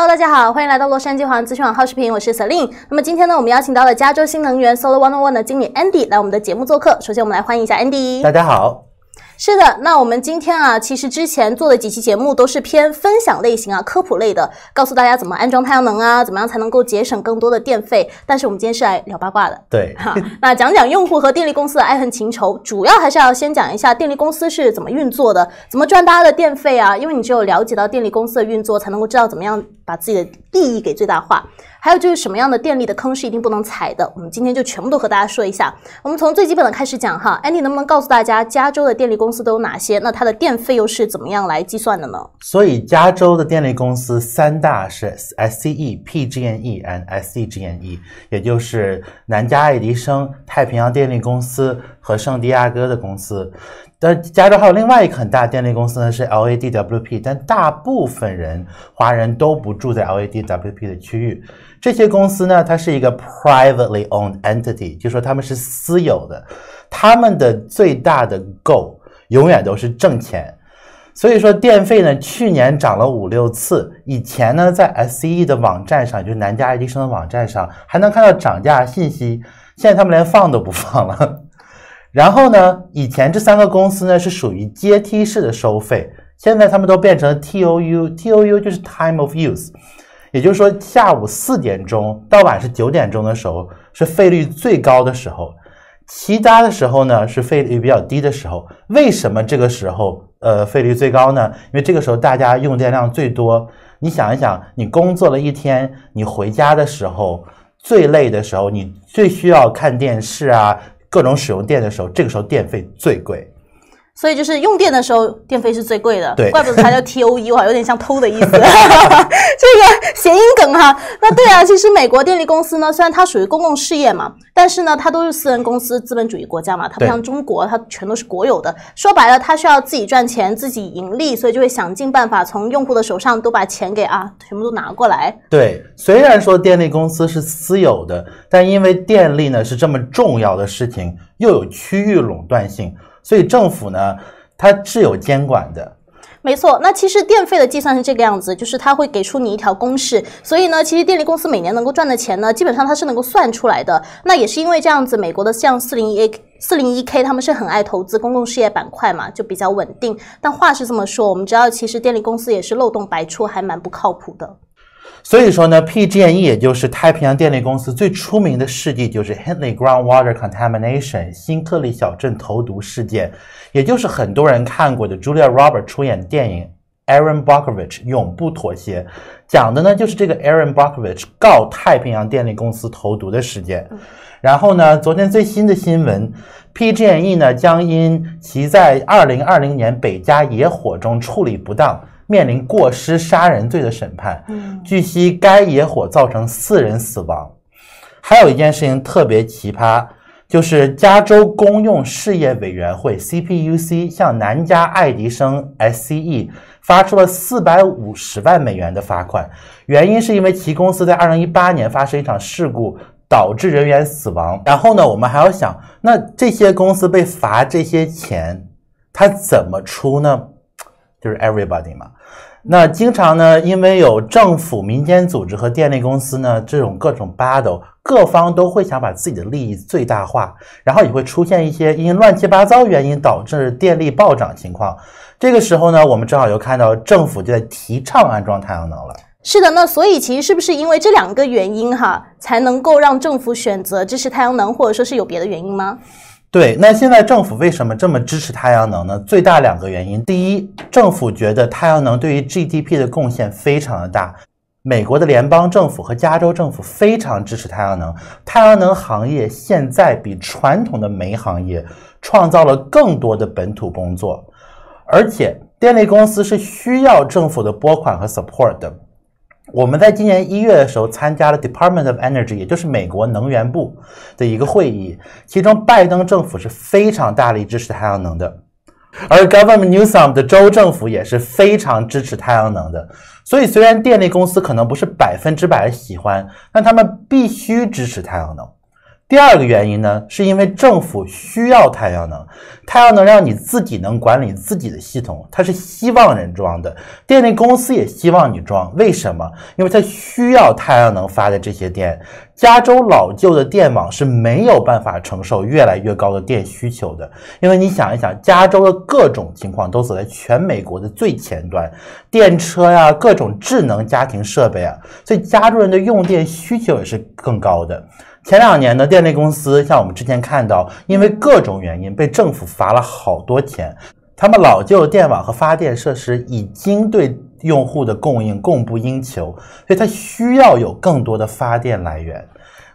Hello，大家好，欢迎来到洛杉矶华人资讯网号视频，我是 Selin。那么今天呢，我们邀请到了加州新能源 Solar One n One 的经理 Andy 来我们的节目做客。首先，我们来欢迎一下 Andy。大家好。是的，那我们今天啊，其实之前做的几期节目都是偏分享类型啊，科普类的，告诉大家怎么安装太阳能啊，怎么样才能够节省更多的电费。但是我们今天是来聊八卦的，对哈。那讲讲用户和电力公司的爱恨情仇，主要还是要先讲一下电力公司是怎么运作的，怎么赚大家的电费啊。因为你只有了解到电力公司的运作，才能够知道怎么样把自己的。利益给最大化，还有就是什么样的电力的坑是一定不能踩的？我们今天就全部都和大家说一下。我们从最基本的开始讲哈，Andy 能不能告诉大家加州的电力公司都有哪些？那它的电费又是怎么样来计算的呢？所以加州的电力公司三大是 SCE、PG&E and SCEG&E，也就是南加爱迪生、太平洋电力公司。和圣地亚哥的公司，但加州还有另外一个很大电力公司呢，是 L A D W P。但大部分人华人都不住在 L A D W P 的区域。这些公司呢，它是一个 privately owned entity，就说他们是私有的。他们的最大的 goal 永远都是挣钱。所以说电费呢，去年涨了五六次。以前呢，在 S C E 的网站上，就是南加爱迪生的网站上，还能看到涨价信息。现在他们连放都不放了。然后呢？以前这三个公司呢是属于阶梯式的收费，现在他们都变成了 T O U T O U 就是 time of use，也就是说下午四点钟到晚上九点钟的时候是费率最高的时候，其他的时候呢是费率比较低的时候。为什么这个时候呃费率最高呢？因为这个时候大家用电量最多。你想一想，你工作了一天，你回家的时候最累的时候，你最需要看电视啊。各种使用电的时候，这个时候电费最贵。所以就是用电的时候，电费是最贵的。对，怪不得它叫 T O E，哇，有点像偷的意思。这个谐音梗哈。那对啊，其实美国电力公司呢，虽然它属于公共事业嘛，但是呢，它都是私人公司，资本主义国家嘛，它不像中国，它全都是国有的。说白了，它需要自己赚钱，自己盈利，所以就会想尽办法从用户的手上都把钱给啊，全部都拿过来。对，虽然说电力公司是私有的，但因为电力呢是这么重要的事情，又有区域垄断性。所以政府呢，它是有监管的，没错。那其实电费的计算是这个样子，就是它会给出你一条公式。所以呢，其实电力公司每年能够赚的钱呢，基本上它是能够算出来的。那也是因为这样子，美国的像四零一 A、四零一 K，他们是很爱投资公共事业板块嘛，就比较稳定。但话是这么说，我们知道，其实电力公司也是漏洞百出，还蛮不靠谱的。所以说呢，PG&E 也就是太平洋电力公司最出名的事迹就是 Hendley Groundwater Contamination 新特里小镇投毒事件，也就是很多人看过的 Julia Roberts 出演电影 Aaron Brokovich 永不妥协，讲的呢就是这个 Aaron Brokovich 告太平洋电力公司投毒的事件。然后呢，昨天最新的新闻，PG&E 呢将因其在2020年北加野火中处理不当。面临过失杀人罪的审判。据悉，该野火造成四人死亡。还有一件事情特别奇葩，就是加州公用事业委员会 CPUC 向南加爱迪生 SCE 发出了四百五十万美元的罚款，原因是因为其公司在二零一八年发生一场事故导致人员死亡。然后呢，我们还要想，那这些公司被罚这些钱，他怎么出呢？就是 everybody 嘛，那经常呢，因为有政府、民间组织和电力公司呢这种各种 battle，各方都会想把自己的利益最大化，然后也会出现一些因乱七八糟原因导致电力暴涨情况。这个时候呢，我们正好又看到政府就在提倡安装太阳能了。是的，那所以其实是不是因为这两个原因哈，才能够让政府选择支持太阳能，或者说是有别的原因吗？对，那现在政府为什么这么支持太阳能呢？最大两个原因，第一，政府觉得太阳能对于 GDP 的贡献非常的大。美国的联邦政府和加州政府非常支持太阳能，太阳能行业现在比传统的煤行业创造了更多的本土工作，而且电力公司是需要政府的拨款和 support 的。我们在今年一月的时候参加了 Department of Energy，也就是美国能源部的一个会议，其中拜登政府是非常大力支持太阳能的，而 Governor Newsom 的州政府也是非常支持太阳能的。所以，虽然电力公司可能不是百分之百喜欢，但他们必须支持太阳能。第二个原因呢，是因为政府需要太阳能，太阳能让你自己能管理自己的系统，它是希望人装的，电力公司也希望你装。为什么？因为它需要太阳能发的这些电。加州老旧的电网是没有办法承受越来越高的电需求的，因为你想一想，加州的各种情况都走在全美国的最前端，电车呀，各种智能家庭设备啊，所以加州人的用电需求也是更高的。前两年呢，电力公司，像我们之前看到，因为各种原因被政府罚了好多钱。他们老旧电网和发电设施已经对用户的供应供不应求，所以它需要有更多的发电来源。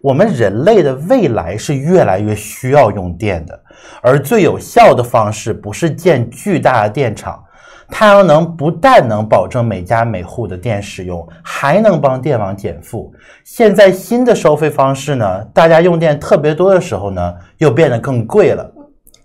我们人类的未来是越来越需要用电的，而最有效的方式不是建巨大的电厂。太阳能不但能保证每家每户的电使用，还能帮电网减负。现在新的收费方式呢，大家用电特别多的时候呢，又变得更贵了。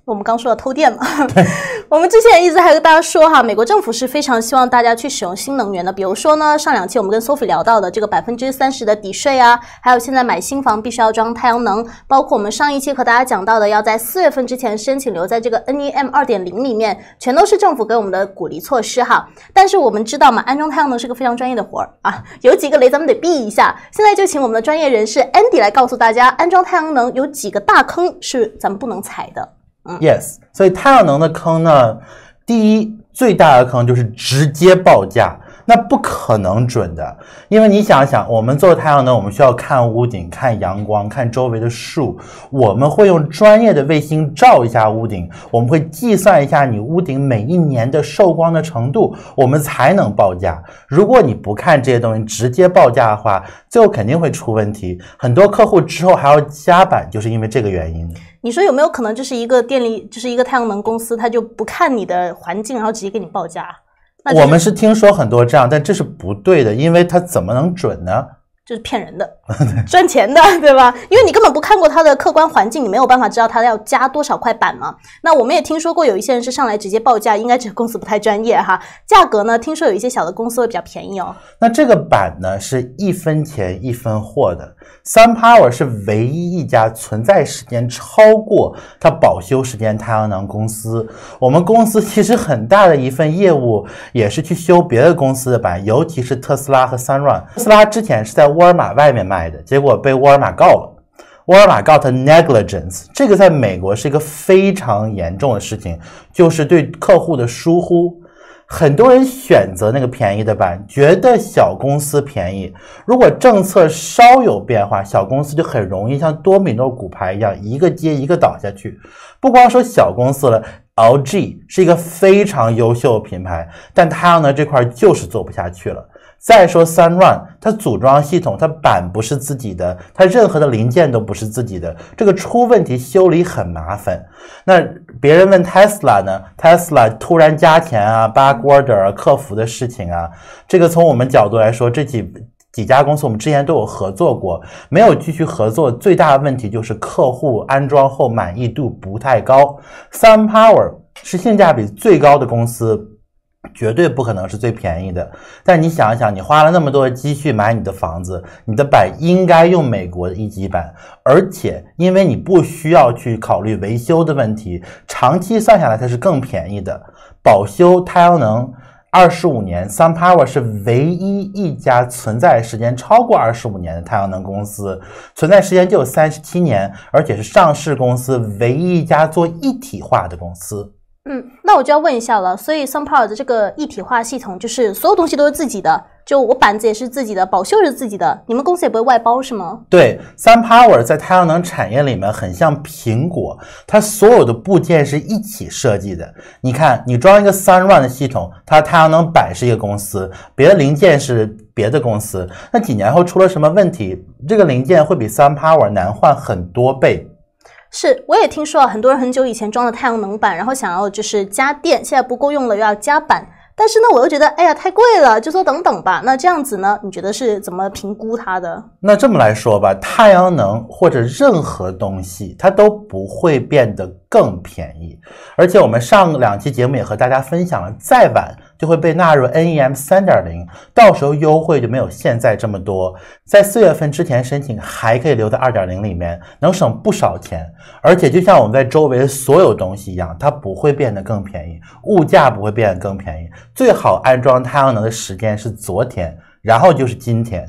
我们刚说的偷电嘛，我们之前一直还跟大家说哈，美国政府是非常希望大家去使用新能源的。比如说呢，上两期我们跟 Sophie 聊到的这个百分之三十的抵税啊，还有现在买新房必须要装太阳能，包括我们上一期和大家讲到的要在四月份之前申请留在这个 NEM 二点零里面，全都是政府给我们的鼓励措施哈。但是我们知道嘛，安装太阳能是个非常专业的活儿啊，有几个雷咱们得避一下。现在就请我们的专业人士 Andy 来告诉大家，安装太阳能有几个大坑是咱们不能踩的。Yes，所以太阳能的坑呢，第一最大的坑就是直接报价。那不可能准的，因为你想想，我们做太阳能，我们需要看屋顶、看阳光、看周围的树，我们会用专业的卫星照一下屋顶，我们会计算一下你屋顶每一年的受光的程度，我们才能报价。如果你不看这些东西直接报价的话，最后肯定会出问题。很多客户之后还要加板，就是因为这个原因。你说有没有可能，就是一个电力，就是一个太阳能公司，他就不看你的环境，然后直接给你报价？我们是听说很多这样，但这是不对的，因为它怎么能准呢？这是骗人的。赚钱的，对吧？因为你根本不看过它的客观环境，你没有办法知道它要加多少块板嘛。那我们也听说过有一些人是上来直接报价，应该这公司不太专业哈。价格呢，听说有一些小的公司会比较便宜哦。那这个板呢，是一分钱一分货的。SunPower 是唯一一家存在时间超过它保修时间太阳能公司。我们公司其实很大的一份业务也是去修别的公司的板，尤其是特斯拉和 Sunrun。特斯拉之前是在沃尔玛外面卖。的结果被沃尔玛告了，沃尔玛告他 negligence，这个在美国是一个非常严重的事情，就是对客户的疏忽。很多人选择那个便宜的版，觉得小公司便宜。如果政策稍有变化，小公司就很容易像多米诺骨牌一样，一个接一个倒下去。不光说小公司了，LG 是一个非常优秀品牌，但它呢这块就是做不下去了。再说三 n 它组装系统，它板不是自己的，它任何的零件都不是自己的，这个出问题修理很麻烦。那别人问 Tesla 呢？t e s l a 突然加钱啊，bug order 啊、客服的事情啊，这个从我们角度来说，这几几家公司我们之前都有合作过，没有继续合作，最大的问题就是客户安装后满意度不太高。SunPower 是性价比最高的公司。绝对不可能是最便宜的，但你想一想，你花了那么多的积蓄买你的房子，你的板应该用美国的一级板，而且因为你不需要去考虑维修的问题，长期算下来它是更便宜的。保修太阳能二十五年，SunPower 是唯一一家存在时间超过二十五年的太阳能公司，存在时间就三十七年，而且是上市公司唯一一家做一体化的公司。嗯，那我就要问一下了。所以 SunPower 的这个一体化系统，就是所有东西都是自己的，就我板子也是自己的，保修是自己的。你们公司也不会外包是吗？对，SunPower 在太阳能产业里面很像苹果，它所有的部件是一起设计的。你看，你装一个 r 十万的系统，它太阳能板是一个公司，别的零件是别的公司。那几年后出了什么问题，这个零件会比 SunPower 难换很多倍。是，我也听说，很多人很久以前装了太阳能板，然后想要就是加电，现在不够用了，又要加板，但是呢，我又觉得，哎呀，太贵了，就说等等吧。那这样子呢，你觉得是怎么评估它的？那这么来说吧，太阳能或者任何东西，它都不会变得更便宜。而且我们上两期节目也和大家分享了，再晚。就会被纳入 N E M 三点零，到时候优惠就没有现在这么多。在四月份之前申请还可以留在二点零里面，能省不少钱。而且就像我们在周围所有东西一样，它不会变得更便宜，物价不会变得更便宜。最好安装太阳能的时间是昨天，然后就是今天。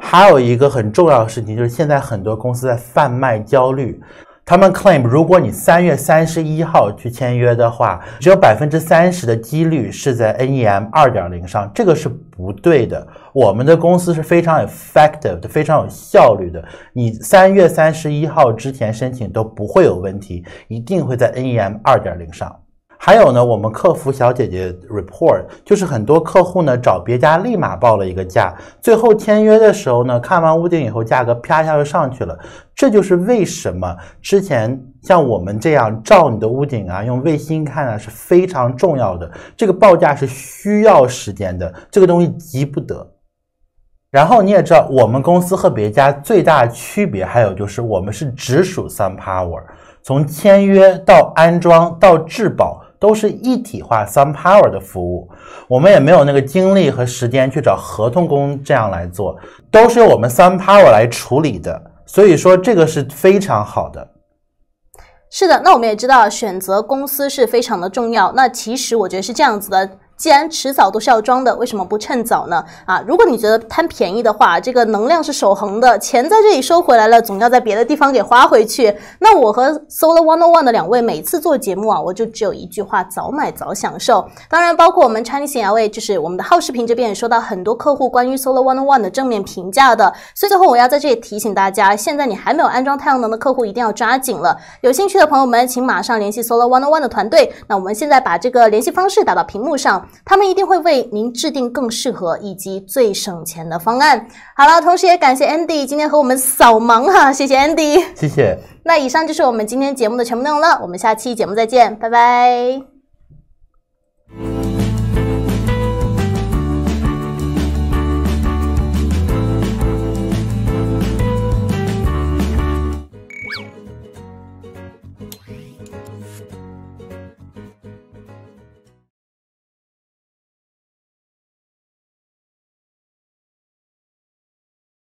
还有一个很重要的事情就是，现在很多公司在贩卖焦虑。他们 claim，如果你三月三十一号去签约的话，只有百分之三十的几率是在 NEM 二点零上，这个是不对的。我们的公司是非常 effective、的，非常有效率的，你三月三十一号之前申请都不会有问题，一定会在 NEM 二点零上。还有呢，我们客服小姐姐 report 就是很多客户呢找别家立马报了一个价，最后签约的时候呢看完屋顶以后价格啪一下就上去了。这就是为什么之前像我们这样照你的屋顶啊，用卫星看啊是非常重要的。这个报价是需要时间的，这个东西急不得。然后你也知道，我们公司和别家最大区别还有就是我们是直属 SunPower，从签约到安装到质保。都是一体化 SunPower 的服务，我们也没有那个精力和时间去找合同工这样来做，都是由我们 SunPower 来处理的，所以说这个是非常好的。是的，那我们也知道选择公司是非常的重要。那其实我觉得是这样子的。既然迟早都是要装的，为什么不趁早呢？啊，如果你觉得贪便宜的话，这个能量是守恒的，钱在这里收回来了，总要在别的地方给花回去。那我和 Solo One on One 的两位每次做节目啊，我就只有一句话：早买早享受。当然，包括我们 Chinese l a 就是我们的好视频这边也收到很多客户关于 Solo One on One 的正面评价的。所以最后我要在这里提醒大家，现在你还没有安装太阳能的客户，一定要抓紧了。有兴趣的朋友们，请马上联系 Solo One on One 的团队。那我们现在把这个联系方式打到屏幕上。他们一定会为您制定更适合以及最省钱的方案。好了，同时也感谢 Andy 今天和我们扫盲哈，谢谢 Andy，谢谢。那以上就是我们今天节目的全部内容了，我们下期节目再见，拜拜。